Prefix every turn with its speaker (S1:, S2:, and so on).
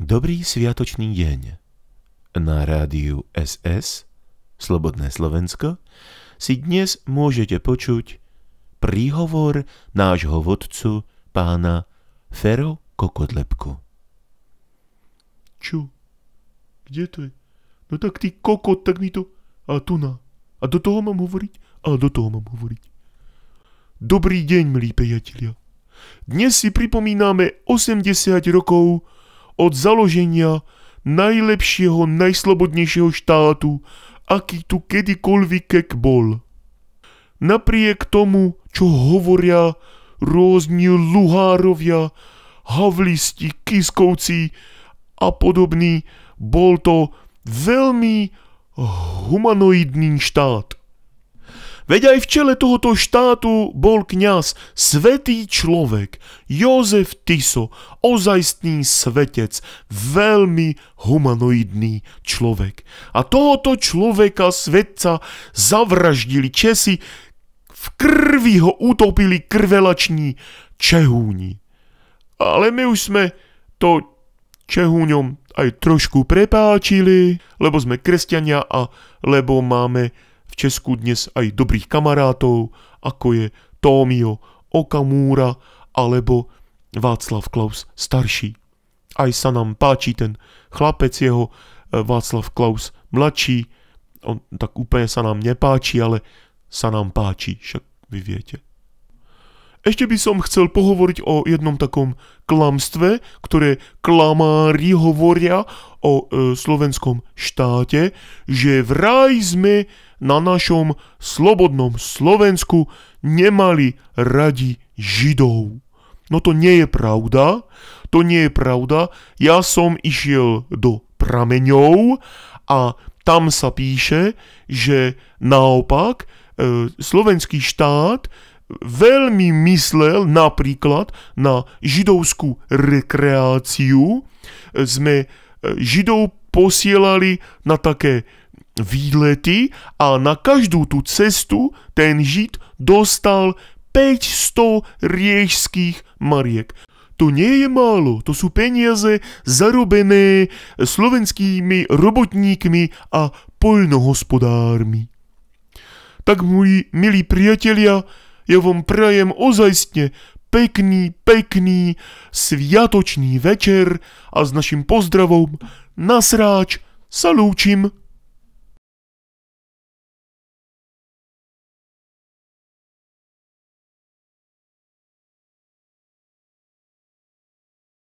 S1: Dobrý sviatočný deň. Na rádiu SS Slobodné Slovensko si dnes môžete počuť príhovor nášho vodcu pána Fero Kokodlepku. Čo? Kde to je? No tak ty kokot, tak mi to... A tu na. A do toho mám hovoriť? A do toho mám hovoriť. Dobrý deň, milí priatelia. Dnes si pripomíname 80 rokov od založenia najlepšieho, najslobodnejšieho štátu, aký tu kedykoľvek kek bol. Napriek tomu, čo hovoria rôzni luhárovia, havlisti, kiskovci a podobný, bol to veľmi humanoidný štát. Veď aj v čele tohoto štátu bol kňaz, svetý človek, Jozef Tiso, ozajstný svetec, veľmi humanoidný človek. A tohoto človeka, svetca, zavraždili Česi, v krvi ho utopili krvelační Čehúni. Ale my už sme to Čehúňom aj trošku prepáčili, lebo sme kresťania a lebo máme v Česku dnes aj dobrých kamarátov, ako je Tomio Okamura, alebo Václav Klaus starší. Aj sa nám páči ten chlapec jeho, e, Václav Klaus mladší, on tak úplne sa nám nepáči, ale sa nám páči, však vy viete. Ešte by som chcel pohovoriť o jednom takom klamstve, ktoré klamári hovoria o e, slovenskom štáte, že vraj sme na našom slobodnom Slovensku nemali radi Židov. No to nie je pravda, to nie je pravda. Ja som išiel do prameňov a tam sa píše, že naopak e, slovenský štát veľmi myslel napríklad na židovskú rekreáciu. Sme e, židov posielali na také výlety a na každú tú cestu ten žid dostal 500 riežských mariek. To nie je málo, to sú peniaze zarobené slovenskými robotníkmi a poľnohospodármi. Tak, môj milí priatelia, ja vám prajem ozajstne pekný, pekný, sviatočný večer a s našim pozdravom nasráč sa lúčim.